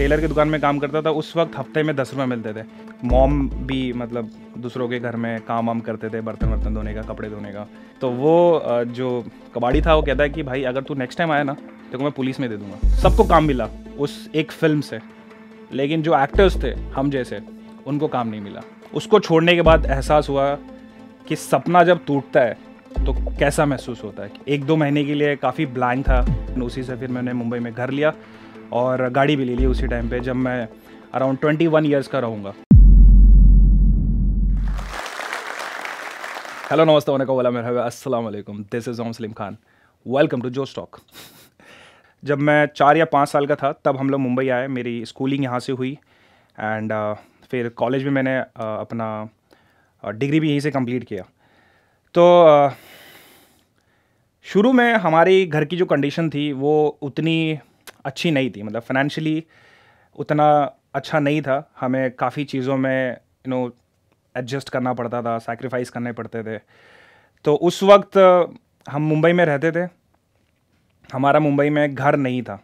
Taylor की दुकान में काम करता था उस वक्त हफ्ते में दस रुपये मिलते थे मॉम भी मतलब दूसरों के घर में काम वाम करते थे बर्तन वर्तन धोने का कपड़े धोने का तो वो जो कबाड़ी था वो कहता है कि भाई अगर तू नेक्स्ट टाइम आया ना तो मैं पुलिस में दे दूंगा सबको काम मिला उस एक फिल्म से लेकिन जो एक्टर्स थे हम जैसे उनको काम नहीं मिला उसको छोड़ने के बाद एहसास हुआ कि सपना जब टूटता है तो कैसा महसूस होता है एक दो महीने के लिए काफ़ी ब्लैंक था उसी से फिर मैंने मुंबई में घर लिया और गाड़ी भी ले ली उसी टाइम पे जब मैं अराउंड ट्वेंटी वन ईयर्स का रहूँगा हेलो नमस्ते होने का वाला मेरा अस्सलाम वालेकुम this is Om Saleem Khan welcome to Josh स्टॉक जब मैं चार या पाँच साल का था तब हम लोग मुंबई आए मेरी स्कूलिंग यहाँ से हुई एंड uh, फिर कॉलेज में मैंने uh, अपना डिग्री uh, भी यहीं से कंप्लीट किया तो uh, शुरू में हमारी घर की जो कंडीशन थी वो उतनी अच्छी नहीं थी मतलब फाइनेंशियली उतना अच्छा नहीं था हमें काफ़ी चीज़ों में यू नो एडजस्ट करना पड़ता था सेक्रीफाइस करने पड़ते थे तो उस वक्त हम मुंबई में रहते थे हमारा मुंबई में घर नहीं था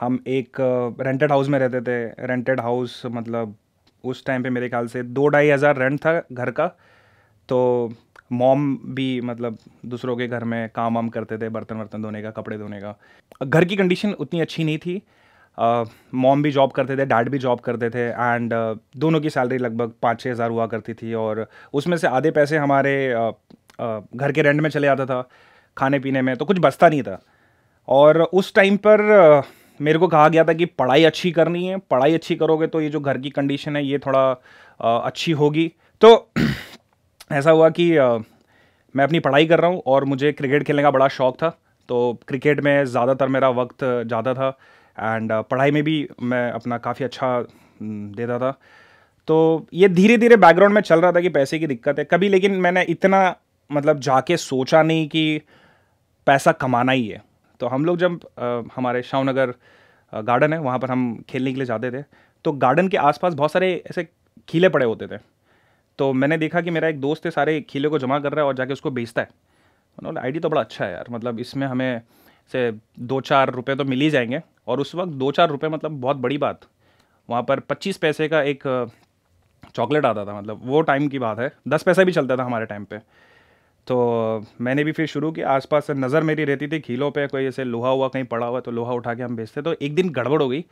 हम एक रेंटेड हाउस में रहते थे रेंटेड हाउस मतलब उस टाइम पे मेरे ख्याल से दो ढाई हज़ार रेंट था घर का तो मॉम भी मतलब दूसरों के घर में काम वाम करते थे बर्तन वर्तन धोने का कपड़े धोने का घर की कंडीशन उतनी अच्छी नहीं थी मॉम भी जॉब करते थे डैड भी जॉब करते थे एंड दोनों की सैलरी लगभग पाँच छः हज़ार हुआ करती थी और उसमें से आधे पैसे हमारे घर के रेंट में चले जाता था खाने पीने में तो कुछ बचता नहीं था और उस टाइम पर मेरे को कहा गया था कि पढ़ाई अच्छी करनी है पढ़ाई अच्छी करोगे तो ये जो घर की कंडीशन है ये थोड़ा अच्छी होगी तो ऐसा हुआ कि आ, मैं अपनी पढ़ाई कर रहा हूँ और मुझे क्रिकेट खेलने का बड़ा शौक़ था तो क्रिकेट में ज़्यादातर मेरा वक्त ज़्यादा था एंड पढ़ाई में भी मैं अपना काफ़ी अच्छा देता था तो ये धीरे धीरे बैकग्राउंड में चल रहा था कि पैसे की दिक्कत है कभी लेकिन मैंने इतना मतलब जाके सोचा नहीं कि पैसा कमाना ही है तो हम लोग जब आ, हमारे शावनगर गार्डन है वहाँ पर हम खेलने के लिए जाते थे तो गार्डन के आसपास बहुत सारे ऐसे खीले पड़े होते थे तो मैंने देखा कि मेरा एक दोस्त है सारे खीले को जमा कर रहा है और जाके उसको बेचता है उन्होंने आइडिया तो बड़ा अच्छा है यार मतलब इसमें हमें से दो चार रुपये तो मिल ही जाएंगे और उस वक्त दो चार रुपये मतलब बहुत बड़ी बात वहाँ पर पच्चीस पैसे का एक चॉकलेट आता था मतलब वो टाइम की बात है दस पैसा भी चलता था हमारे टाइम पर तो मैंने भी फिर शुरू किया आसपास नज़र मेरी रहती थी खीलों पे कोई ऐसे लोहा हुआ कहीं पड़ा हुआ तो लोहा उठा के हम बेचते तो एक दिन गड़बड़ हो गई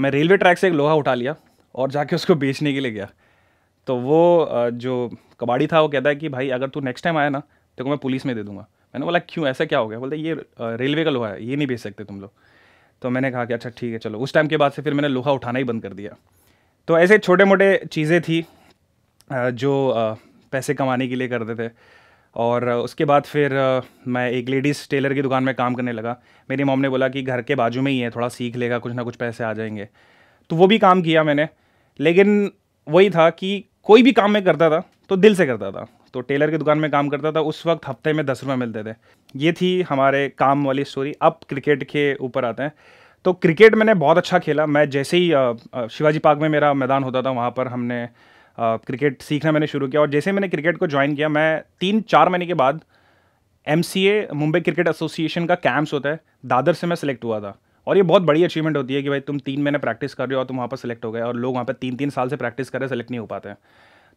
मैं रेलवे ट्रैक से एक लोहा उठा लिया और जाके उसको बेचने के लिए गया तो वो जो कबाड़ी था वो कहता है कि भाई अगर तू नेक्स्ट टाइम आया ना तो मैं पुलिस में दे दूंगा मैंने बोला क्यों ऐसा क्या हो गया बोलते ये रेलवे का लोहा है ये नहीं भेज सकते तुम लोग तो मैंने कहा कि अच्छा ठीक है चलो उस टाइम के बाद से फिर मैंने लोहा उठाना ही बंद कर दिया तो ऐसे छोटे मोटे चीज़ें थी जो पैसे कमाने के लिए करते थे और उसके बाद फिर मैं एक लेडीज़ टेलर की दुकान में काम करने लगा मेरी मॉम ने बोला कि घर के बाजू में ही है थोड़ा सीख लेगा कुछ ना कुछ पैसे आ जाएंगे तो वो भी काम किया मैंने लेकिन वही था कि कोई भी काम मैं करता था तो दिल से करता था तो टेलर की दुकान में काम करता था उस वक्त हफ्ते में दस रुपये मिलते थे ये थी हमारे काम वाली स्टोरी अब क्रिकेट के ऊपर आते हैं तो क्रिकेट मैंने बहुत अच्छा खेला मैं जैसे ही शिवाजी पार्क में मेरा मैदान होता था वहाँ पर हमने क्रिकेट सीखना मैंने शुरू किया और जैसे मैंने क्रिकेट को ज्वाइन किया मैं तीन चार महीने के बाद एम मुंबई क्रिकेट एसोसिएशन का कैंप्स होता है दादर से मैं सेलेक्ट हुआ था और ये बहुत बड़ी अचीवमेंट होती है कि भाई तुम तीन महीने प्रैक्टिस कर रहे हो और तुम वहाँ पर सेलेक्ट हो गए और लोग वहाँ पर तीन तीन साल से प्रैक्टिस कर रहे सेलेक्ट नहीं हो पाते हैं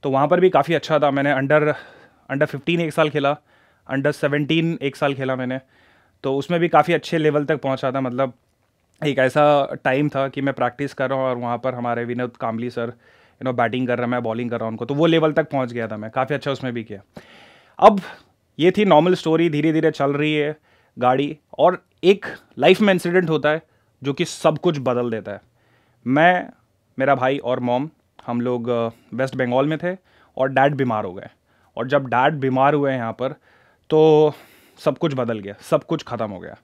तो वहाँ पर भी काफ़ी अच्छा था मैंने अंडर अंडर फिफ्टीन एक साल खेला अंडर सेवनटीन एक साल खेला मैंने तो उसमें भी काफ़ी अच्छे लेवल तक पहुँचा था मतलब एक ऐसा टाइम था कि मैं प्रैक्टिस कर रहा हूँ और वहाँ पर हमारे Vinod Kambli sir you know batting कर रहा मैं बॉलिंग कर रहा हूँ उनको तो वो लेवल तक पहुँच गया था मैं काफ़ी अच्छा उसमें भी किया अब ये थी नॉर्मल स्टोरी धीरे धीरे चल रही है गाड़ी और एक लाइफ में इंसिडेंट होता है जो कि सब कुछ बदल देता है मैं मेरा भाई और मॉम हम लोग वेस्ट बंगाल में थे और डैड बीमार हो गए और जब डैड बीमार हुए यहाँ पर तो सब कुछ बदल गया सब कुछ ख़त्म हो गया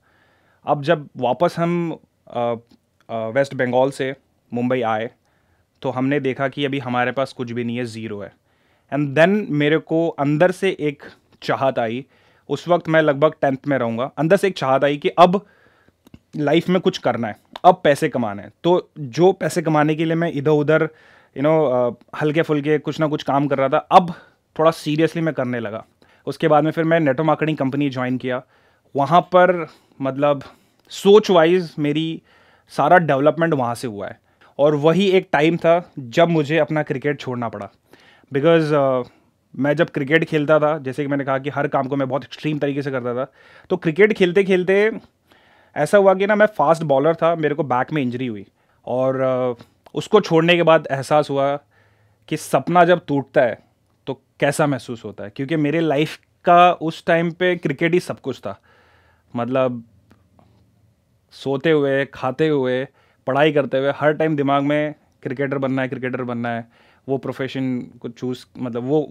अब जब वापस हम आ, आ, वेस्ट बंगाल से मुंबई आए तो हमने देखा कि अभी हमारे पास कुछ भी नहीं है ज़ीरो है एंड देन मेरे को अंदर से एक चाहत आई उस वक्त मैं लगभग टेंथ में रहूँगा अंदर से एक चाहत आई कि अब लाइफ में कुछ करना है अब पैसे कमाने हैं तो जो पैसे कमाने के लिए मैं इधर उधर यू नो हल्के फुल्के कुछ ना कुछ काम कर रहा था अब थोड़ा सीरियसली मैं करने लगा उसके बाद में फिर मैं नेटो मार्केटिंग कंपनी ज्वाइन किया वहाँ पर मतलब सोच वाइज मेरी सारा डेवलपमेंट वहाँ से हुआ है और वही एक टाइम था जब मुझे अपना क्रिकेट छोड़ना पड़ा बिकॉज़ मैं जब क्रिकेट खेलता था जैसे कि मैंने कहा कि हर काम को मैं बहुत एक्सट्रीम तरीके से करता था तो क्रिकेट खेलते खेलते ऐसा हुआ कि ना मैं फास्ट बॉलर था मेरे को बैक में इंजरी हुई और उसको छोड़ने के बाद एहसास हुआ कि सपना जब टूटता है तो कैसा महसूस होता है क्योंकि मेरे लाइफ का उस टाइम पे क्रिकेट ही सब कुछ था मतलब सोते हुए खाते हुए पढ़ाई करते हुए हर टाइम दिमाग में क्रिकेटर बनना है क्रिकेटर बनना है वो प्रोफेशन को चूज़ मतलब वो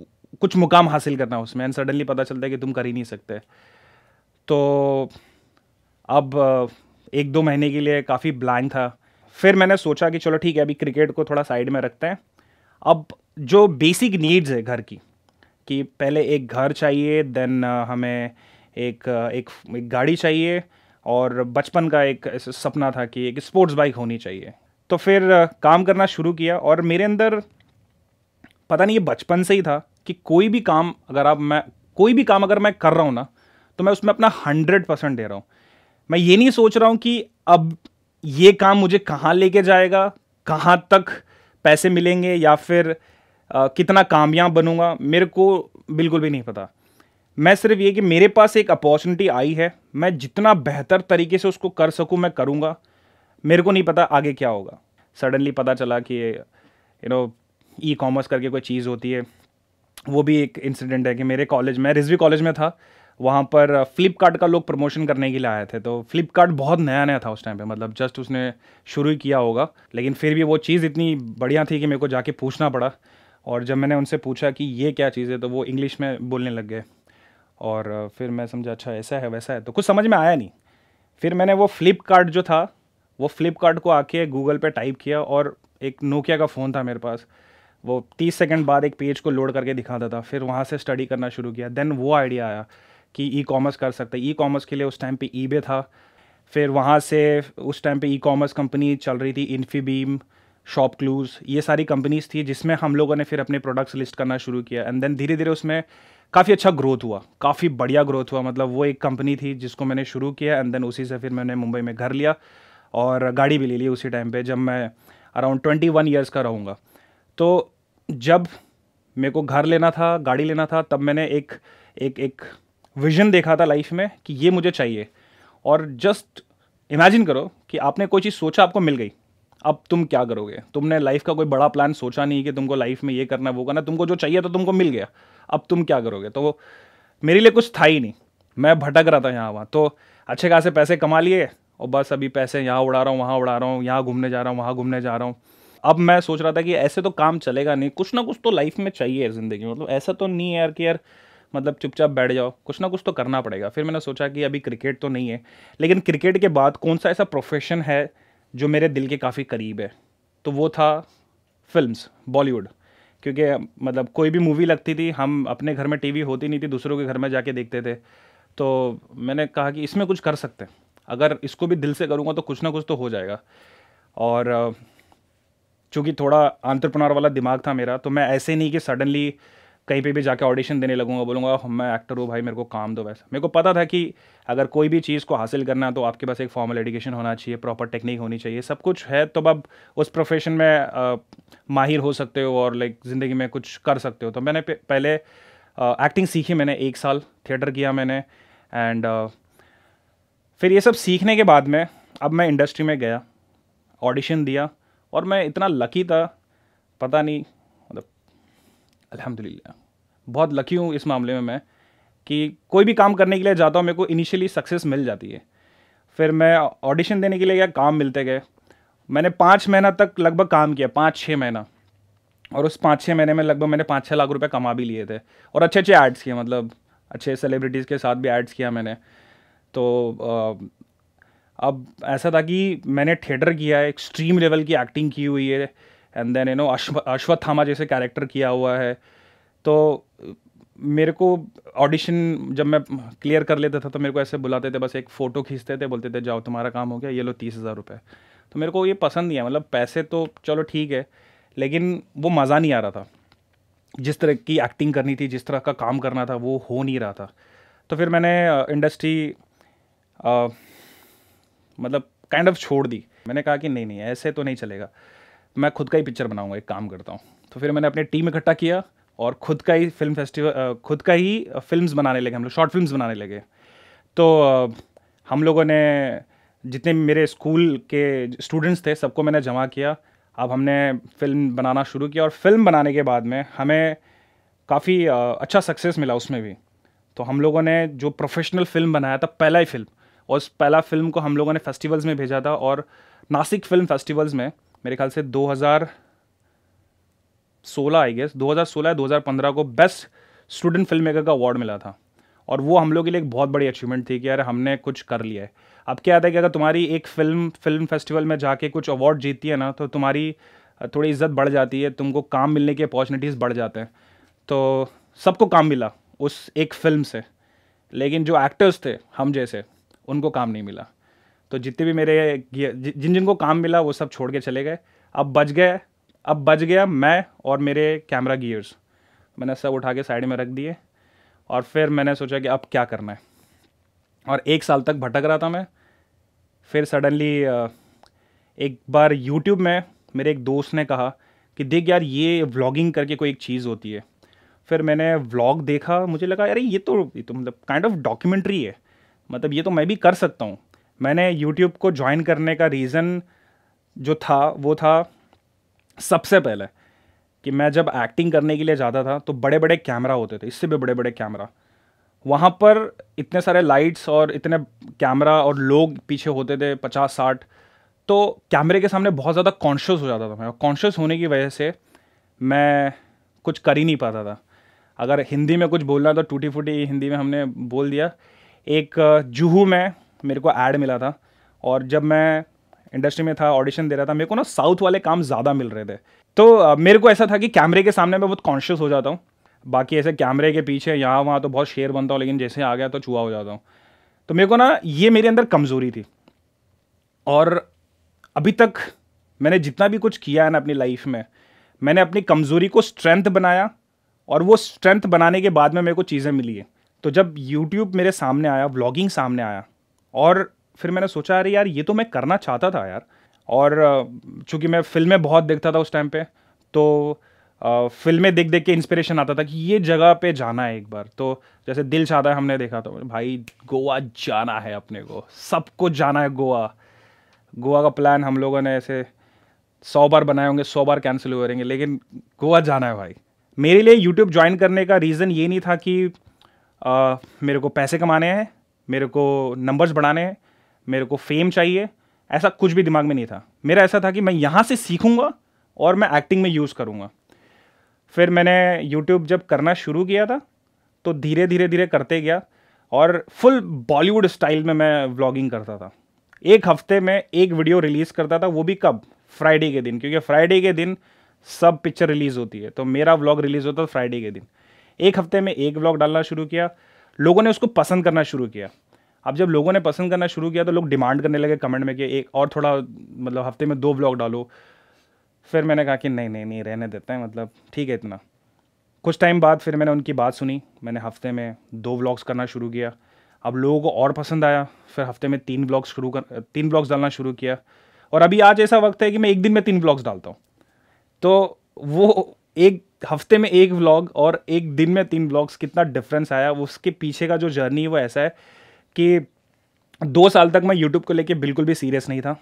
कुछ मुकाम हासिल करना उसमें एंड सडनली पता चलता है कि तुम कर ही नहीं सकते तो अब एक दो महीने के लिए काफ़ी ब्लैंक था फिर मैंने सोचा कि चलो ठीक है अभी क्रिकेट को थोड़ा साइड में रखते हैं अब जो बेसिक नीड्स है घर की कि पहले एक घर चाहिए देन हमें एक एक, एक गाड़ी चाहिए और बचपन का एक सपना था कि एक स्पोर्ट्स बाइक होनी चाहिए तो फिर काम करना शुरू किया और मेरे अंदर पता नहीं ये बचपन से ही था कि कोई भी काम अगर आप मैं कोई भी काम अगर मैं कर रहा हूँ ना तो मैं उसमें अपना हंड्रेड परसेंट दे रहा हूँ मैं ये नहीं सोच रहा हूँ कि अब ये काम मुझे कहाँ लेके जाएगा कहाँ तक पैसे मिलेंगे या फिर आ, कितना कामयाब बनूंगा मेरे को बिल्कुल भी नहीं पता मैं सिर्फ ये कि मेरे पास एक अपॉर्चुनिटी आई है मैं जितना बेहतर तरीके से उसको कर सकूँ मैं करूँगा मेरे को नहीं पता आगे क्या होगा सडनली पता चला कि यू नो ई कॉमर्स करके कोई चीज़ होती है वो भी एक इंसिडेंट है कि मेरे कॉलेज में रिजवी कॉलेज में था वहाँ पर फ्लिपकार्ट uh, का लोग प्रमोशन करने के लिए आए थे तो फ्लिपकार्ट बहुत नया नया था उस टाइम पे मतलब जस्ट उसने शुरू ही किया होगा लेकिन फिर भी वो चीज़ इतनी बढ़िया थी कि मेरे को जाके पूछना पड़ा और जब मैंने उनसे पूछा कि ये क्या चीज़ है तो वो इंग्लिश में बोलने लग गए और uh, फिर मैं समझा अच्छा ऐसा है वैसा है तो कुछ समझ में आया नहीं फिर मैंने वो फ्लिपकार्ट जो था वो फ्लिपकार्ट को आके गूगल पे टाइप किया और एक नोकिया का फ़ोन था मेरे पास वो तीस सेकेंड बाद एक पेज को लोड करके दिखाता था फिर वहाँ से स्टडी करना शुरू किया देन वो आइडिया आया कि ई कॉमर्स कर सकते ई कॉमर्स के लिए उस टाइम पे ई था फिर वहाँ से उस टाइम पे ई कॉमर्स कंपनी चल रही थी इन्फीबीम शॉप क्लूज़ ये सारी कंपनीज थी जिसमें हम लोगों ने फिर अपने प्रोडक्ट्स लिस्ट करना शुरू किया एंड देन धीरे धीरे उसमें काफ़ी अच्छा ग्रोथ हुआ काफ़ी बढ़िया ग्रोथ हुआ मतलब वो एक कंपनी थी जिसको मैंने शुरू किया एंड देन उसी से फिर मैंने मुंबई में घर लिया और गाड़ी भी ले ली उसी टाइम पर जब मैं अराउंड ट्वेंटी वन ईयर्स का रहूँगा तो जब मेरे को घर लेना था गाड़ी लेना था तब मैंने एक एक एक विजन देखा था लाइफ में कि ये मुझे चाहिए और जस्ट इमेजिन करो कि आपने कोई चीज़ सोचा आपको मिल गई अब तुम क्या करोगे तुमने लाइफ का कोई बड़ा प्लान सोचा नहीं कि तुमको लाइफ में ये करना वो करना तुमको जो चाहिए था तुमको मिल गया अब तुम क्या करोगे तो मेरे लिए कुछ था ही नहीं मैं भटक रहा था यहाँ वहाँ तो अच्छे खासे पैसे कमा लिए और बस अभी पैसे यहाँ उड़ा रहा हूँ वहाँ उड़ा रहा हूँ यहाँ घूमने जा रहा हूँ वहाँ घूमने जा रहा हूँ अब मैं सोच रहा था कि ऐसे तो काम चलेगा नहीं कुछ ना कुछ तो लाइफ में चाहिए ज़िंदगी मतलब ऐसा तो नहीं है यार कि यार मतलब चुपचाप बैठ जाओ कुछ ना कुछ तो करना पड़ेगा फिर मैंने सोचा कि अभी क्रिकेट तो नहीं है लेकिन क्रिकेट के बाद कौन सा ऐसा प्रोफेशन है जो मेरे दिल के काफ़ी करीब है तो वो था फिल्म्स बॉलीवुड क्योंकि मतलब कोई भी मूवी लगती थी हम अपने घर में टीवी होती नहीं थी दूसरों के घर में जाके देखते थे तो मैंने कहा कि इसमें कुछ कर सकते हैं अगर इसको भी दिल से करूँगा तो कुछ ना कुछ तो हो जाएगा और चूँकि थोड़ा आंतरप्रनार वाला दिमाग था मेरा तो मैं ऐसे नहीं कि सडनली कहीं पे भी जाके ऑडिशन देने लगूंगा बोलूँगा मैं एक्टर हूँ भाई मेरे को काम दो वैसा मेरे को पता था कि अगर कोई भी चीज़ को हासिल करना है तो आपके पास एक फॉर्मल एडुकेशन होना चाहिए प्रॉपर टेक्निक होनी चाहिए सब कुछ है तो अब उस प्रोफेशन में आ, माहिर हो सकते हो और लाइक ज़िंदगी में कुछ कर सकते हो तो मैंने पहले एक्टिंग सीखी मैंने एक साल थिएटर किया मैंने एंड फिर ये सब सीखने के बाद में अब मैं इंडस्ट्री में गया ऑडिशन दिया और मैं इतना लकी था पता नहीं मतलब अलहमदिल्ला बहुत लकी हूँ इस मामले में मैं कि कोई भी काम करने के लिए जाता हूँ मेरे को इनिशियली सक्सेस मिल जाती है फिर मैं ऑडिशन देने के लिए गया काम मिलते गए मैंने पाँच महीना तक लगभग काम किया पाँच छः महीना और उस पाँच छः महीने में लगभग मैंने पाँच छः लाख रुपए कमा भी लिए थे और अच्छे अच्छे ऐड्स किए मतलब अच्छे सेलिब्रिटीज़ के साथ भी ऐड्स किया मैंने तो अब ऐसा था कि मैंने थिएटर किया है एक्सट्रीम लेवल की एक्टिंग की हुई है and then you know Ashwatthama जैसे कैरेक्टर किया हुआ है तो मेरे को ऑडिशन जब मैं क्लियर कर लेता था तो मेरे को ऐसे बुलाते थे बस एक फ़ोटो खींचते थे बोलते थे जाओ तुम्हारा काम हो गया ये लो तीस हज़ार रुपये तो मेरे को ये पसंद नहीं है मतलब पैसे तो चलो ठीक है लेकिन वो मज़ा नहीं आ रहा था जिस तरह की एक्टिंग करनी थी जिस तरह का काम करना था वो हो नहीं रहा था तो फिर मैंने इंडस्ट्री मतलब काइंड ऑफ छोड़ दी मैंने कहा कि नहीं नहीं ऐसे तो नहीं चलेगा मैं खुद का ही पिक्चर बनाऊंगा एक काम करता हूँ तो फिर मैंने अपनी टीम इकट्ठा किया और खुद का ही फिल्म फेस्टिवल खुद का ही फिल्म्स बनाने लगे हम लोग शॉर्ट फिल्म्स बनाने लगे तो हम लोगों ने जितने मेरे स्कूल के स्टूडेंट्स थे सबको मैंने जमा किया अब हमने फिल्म बनाना शुरू किया और फिल्म बनाने के बाद में हमें काफ़ी अच्छा सक्सेस मिला उसमें भी तो हम लोगों ने जो प्रोफेशनल फिल्म बनाया था पहला ही फिल्म और उस पहला फिल्म को हम लोगों ने फेस्टिवल्स में भेजा था और नासिक फिल्म फेस्टिवल्स में मेरे ख्याल से 2016 आई गेस 2016 या 2015 को बेस्ट स्टूडेंट फिल्म मेकर का अवार्ड मिला था और वो हम लोग के लिए एक बहुत बड़ी अचीवमेंट थी कि यार हमने कुछ कर लिया है अब क्या आता है कि अगर तुम्हारी एक फिल्म फिल्म फेस्टिवल में जाके कुछ अवार्ड जीतती है ना तो तुम्हारी थोड़ी इज्जत बढ़ जाती है तुमको काम मिलने की अपॉर्चुनिटीज़ बढ़ जाते हैं तो सबको काम मिला उस एक फिल्म से लेकिन जो एक्टर्स थे हम जैसे उनको काम नहीं मिला तो जितने भी मेरे जिन जिन को काम मिला वो सब छोड़ के चले गए अब बच गए अब बच गया मैं और मेरे कैमरा गियर्स मैंने सब उठा के साइड में रख दिए और फिर मैंने सोचा कि अब क्या करना है और एक साल तक भटक रहा था मैं फिर सडनली एक बार यूट्यूब में मेरे एक दोस्त ने कहा कि देख यार ये व्लॉगिंग करके कोई एक चीज़ होती है फिर मैंने व्लॉग देखा मुझे लगा अरे ये तो ये तो मतलब काइंड ऑफ डॉक्यूमेंट्री है मतलब ये तो मैं भी कर सकता हूँ मैंने यूट्यूब को ज्वाइन करने का रीज़न जो था वो था सबसे पहले कि मैं जब एक्टिंग करने के लिए जाता था तो बड़े बड़े कैमरा होते थे इससे भी बड़े बड़े कैमरा वहाँ पर इतने सारे लाइट्स और इतने कैमरा और लोग पीछे होते थे पचास साठ तो कैमरे के सामने बहुत ज़्यादा कॉन्शियस हो जाता था मैं कॉन्शियस होने की वजह से मैं कुछ कर ही नहीं पाता था अगर हिंदी में कुछ बोलना तो टूटी फूटी हिंदी में हमने बोल दिया एक जूहू में मेरे को ऐड मिला था और जब मैं इंडस्ट्री में था ऑडिशन दे रहा था मेरे को ना साउथ वाले काम ज़्यादा मिल रहे थे तो मेरे को ऐसा था कि कैमरे के सामने मैं बहुत कॉन्शियस हो जाता हूँ बाकी ऐसे कैमरे के पीछे यहाँ वहाँ तो बहुत शेर बनता हूँ लेकिन जैसे आ गया तो चूहा हो जाता हूँ तो मेरे को ना ये मेरे अंदर कमज़ोरी थी और अभी तक मैंने जितना भी कुछ किया है ना अपनी लाइफ में मैंने अपनी कमज़ोरी को स्ट्रेंथ बनाया और वो स्ट्रेंथ बनाने के बाद में मेरे को चीज़ें मिली है तो जब यूट्यूब मेरे सामने आया व्लॉगिंग सामने आया और फिर मैंने सोचा अरे यार ये तो मैं करना चाहता था यार और चूँकि मैं फिल्में बहुत देखता था उस टाइम पे तो फिल्में देख देख के इंस्पिरेशन आता था कि ये जगह पे जाना है एक बार तो जैसे दिल चाहता है हमने देखा तो भाई गोवा जाना है अपने को सबको जाना है गोवा गोवा का प्लान हम लोगों ने ऐसे सौ बार बनाए होंगे सौ बार कैंसिल हो रहेंगे लेकिन गोवा जाना है भाई मेरे लिए यूट्यूब ज्वाइन करने का रीज़न ये नहीं था कि आ, मेरे को पैसे कमाने हैं मेरे को नंबर्स बढ़ाने हैं मेरे को फेम चाहिए ऐसा कुछ भी दिमाग में नहीं था मेरा ऐसा था कि मैं यहाँ से सीखूँगा और मैं एक्टिंग में यूज़ करूँगा फिर मैंने यूट्यूब जब करना शुरू किया था तो धीरे धीरे धीरे करते गया और फुल बॉलीवुड स्टाइल में मैं व्लॉगिंग करता था एक हफ्ते में एक वीडियो रिलीज़ करता था वो भी कब फ्राइडे के दिन क्योंकि फ्राइडे के दिन सब पिक्चर रिलीज़ होती है तो मेरा व्लॉग रिलीज़ होता था फ्राइडे के दिन एक हफ्ते में एक ब्लॉग डालना शुरू किया लोगों ने उसको पसंद करना शुरू किया अब जब लोगों ने पसंद करना शुरू किया तो लोग डिमांड करने लगे कमेंट में कि एक और थोड़ा मतलब हफ्ते में दो ब्लॉग डालो फिर मैंने कहा कि नहीं नहीं नहीं रहने देते हैं मतलब ठीक है इतना कुछ टाइम बाद फिर मैंने उनकी बात सुनी मैंने हफ्ते में दो व्लॉग्स करना शुरू किया अब लोगों को और पसंद आया फिर हफ्ते में तीन ब्लॉग्स शुरू कर तीन ब्लॉग्स डालना शुरू किया और अभी आज ऐसा वक्त है कि मैं एक दिन में तीन ब्लॉग्स डालता हूँ तो वो एक हफ्ते में एक व्लॉग और एक दिन में तीन व्लॉग्स कितना डिफरेंस आया उसके पीछे का जो जर्नी है वो ऐसा है कि दो साल तक मैं यूट्यूब को लेके बिल्कुल भी सीरियस नहीं था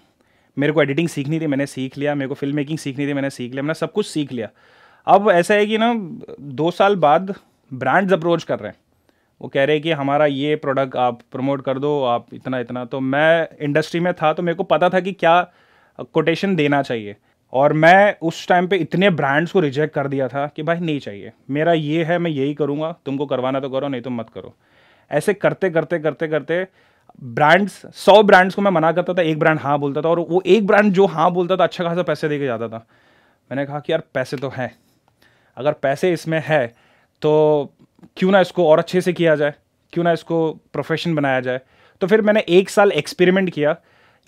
मेरे को एडिटिंग सीखनी थी मैंने सीख लिया मेरे को फिल्म मेकिंग सीखनी थी मैंने सीख लिया मैंने सब कुछ सीख लिया अब ऐसा है कि ना दो साल बाद ब्रांड्स अप्रोच कर रहे हैं वो कह रहे हैं कि हमारा ये प्रोडक्ट आप प्रमोट कर दो आप इतना इतना तो मैं इंडस्ट्री में था तो मेरे को पता था कि क्या कोटेशन देना चाहिए और मैं उस टाइम पे इतने ब्रांड्स को रिजेक्ट कर दिया था कि भाई नहीं चाहिए मेरा ये है मैं यही करूँगा तुमको करवाना तो करो नहीं तो मत करो ऐसे करते करते करते करते ब्रांड्स सौ ब्रांड्स को मैं मना करता था एक ब्रांड हाँ बोलता था और वो एक ब्रांड जो हाँ बोलता था अच्छा खासा पैसे दे के जाता था मैंने कहा कि यार पैसे तो हैं अगर पैसे इसमें है तो क्यों ना इसको और अच्छे से किया जाए क्यों ना इसको प्रोफेशन बनाया जाए तो फिर मैंने एक साल एक्सपेरिमेंट किया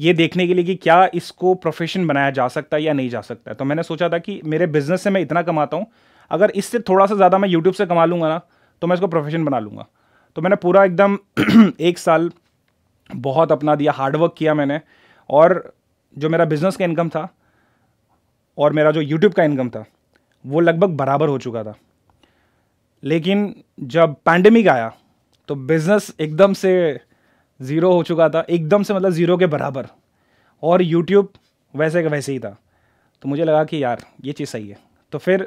ये देखने के लिए कि क्या इसको प्रोफेशन बनाया जा सकता है या नहीं जा सकता है तो मैंने सोचा था कि मेरे बिजनेस से मैं इतना कमाता हूँ अगर इससे थोड़ा सा ज़्यादा मैं यूट्यूब से कमा लूँगा ना तो मैं इसको प्रोफेशन बना लूँगा तो मैंने पूरा एकदम एक साल बहुत अपना दिया हार्डवर्क किया मैंने और जो मेरा बिज़नेस का इनकम था और मेरा जो यूट्यूब का इनकम था वो लगभग बराबर हो चुका था लेकिन जब पैंडमिक आया तो बिज़नेस एकदम से ज़ीरो हो चुका था एकदम से मतलब ज़ीरो के बराबर और यूट्यूब वैसे का वैसे ही था तो मुझे लगा कि यार ये चीज़ सही है तो फिर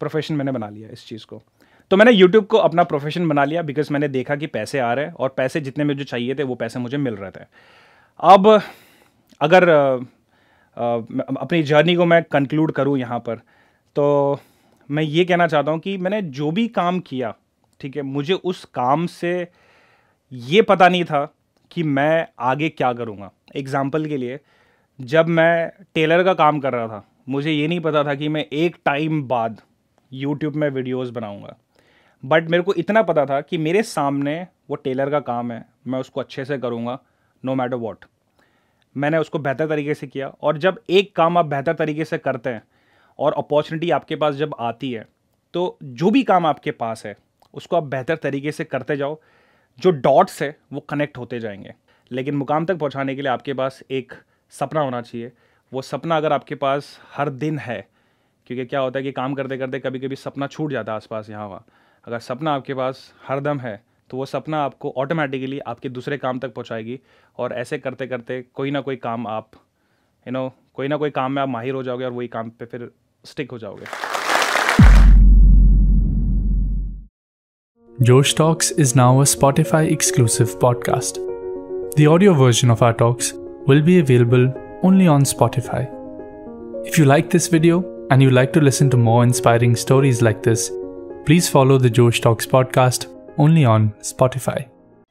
प्रोफेशन मैंने बना लिया इस चीज़ को तो मैंने यूट्यूब को अपना प्रोफेशन बना लिया बिकॉज मैंने देखा कि पैसे आ रहे हैं और पैसे जितने मुझे चाहिए थे वो पैसे मुझे मिल रहे थे अब अगर आ, अपनी जर्नी को मैं कंक्लूड करूँ यहाँ पर तो मैं ये कहना चाहता हूँ कि मैंने जो भी काम किया ठीक है मुझे उस काम से ये पता नहीं था कि मैं आगे क्या करूँगा एग्ज़ाम्पल के लिए जब मैं टेलर का काम कर रहा था मुझे ये नहीं पता था कि मैं एक टाइम बाद यूट्यूब में वीडियोस बनाऊंगा बट मेरे को इतना पता था कि मेरे सामने वो टेलर का काम है मैं उसको अच्छे से करूँगा नो मैटर वॉट मैंने उसको बेहतर तरीके से किया और जब एक काम आप बेहतर तरीके से करते हैं और अपॉर्चुनिटी आपके पास जब आती है तो जो भी काम आपके पास है उसको आप बेहतर तरीके से करते जाओ जो डॉट्स है वो कनेक्ट होते जाएंगे लेकिन मुकाम तक पहुंचाने के लिए आपके पास एक सपना होना चाहिए वो सपना अगर आपके पास हर दिन है क्योंकि क्या होता है कि काम करते करते कभी कभी सपना छूट जाता है आसपास यहाँ वहाँ अगर सपना आपके पास हरदम है तो वो सपना आपको ऑटोमेटिकली आपके दूसरे काम तक पहुँचाएगी और ऐसे करते करते कोई ना कोई काम आप यू you नो know, कोई ना कोई काम में आप माहिर हो जाओगे और वही काम पे फिर स्टिक हो जाओगे Josh Talks is now a Spotify exclusive podcast. The audio version of our talks will be available only on Spotify. If you like this video and you like to listen to more inspiring stories like this, please follow the Josh Talks podcast only on Spotify.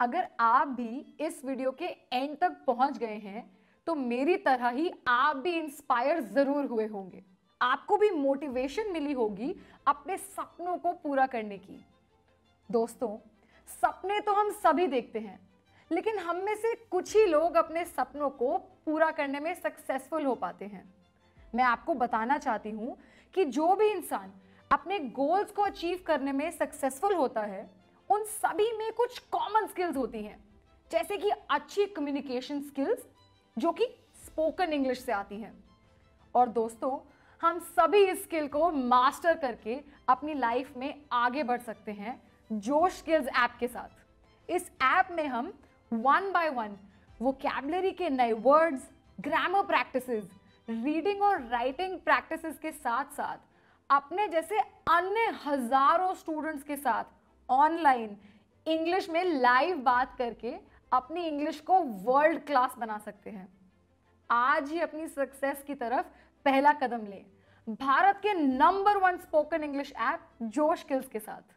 अगर आप भी इस video के and तक पहुंच गए हैं तो मेरी तरह ही आप भी इंस्पायर जरूर हुए होंगे आपको भी मोटिवेशन मिली होगी अपने सपनों को पूरा करने की दोस्तों सपने तो हम सभी देखते हैं लेकिन हम में से कुछ ही लोग अपने सपनों को पूरा करने में सक्सेसफुल हो पाते हैं मैं आपको बताना चाहती हूँ कि जो भी इंसान अपने गोल्स को अचीव करने में सक्सेसफुल होता है उन सभी में कुछ कॉमन स्किल्स होती हैं जैसे कि अच्छी कम्युनिकेशन स्किल्स जो कि स्पोकन इंग्लिश से आती हैं और दोस्तों हम सभी इस स्किल को मास्टर करके अपनी लाइफ में आगे बढ़ सकते हैं जोश स्किल्स ऐप के साथ इस ऐप में हम वन बाय वन वो कैबलरी के नए वर्ड्स ग्रामर प्रैक्टिस रीडिंग और राइटिंग प्रैक्टिस के साथ साथ अपने जैसे अन्य हजारों स्टूडेंट्स के साथ ऑनलाइन इंग्लिश में लाइव बात करके अपनी इंग्लिश को वर्ल्ड क्लास बना सकते हैं आज ही अपनी सक्सेस की तरफ पहला कदम लें भारत के number one spoken English app Josh skills के साथ